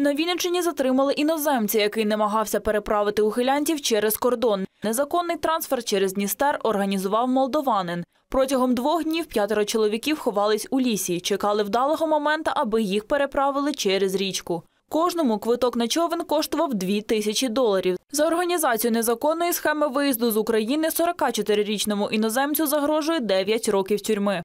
На Вінниччині затримали іноземця, який намагався переправити ухилянтів через кордон. Незаконний трансфер через Дністер організував молдованин. Протягом двох днів п'ятеро чоловіків ховались у лісі, чекали вдалого моменту, аби їх переправили через річку. Кожному квиток на човен коштував 2 тисячі доларів. За організацію незаконної схеми виїзду з України 44-річному іноземцю загрожує 9 років тюрми.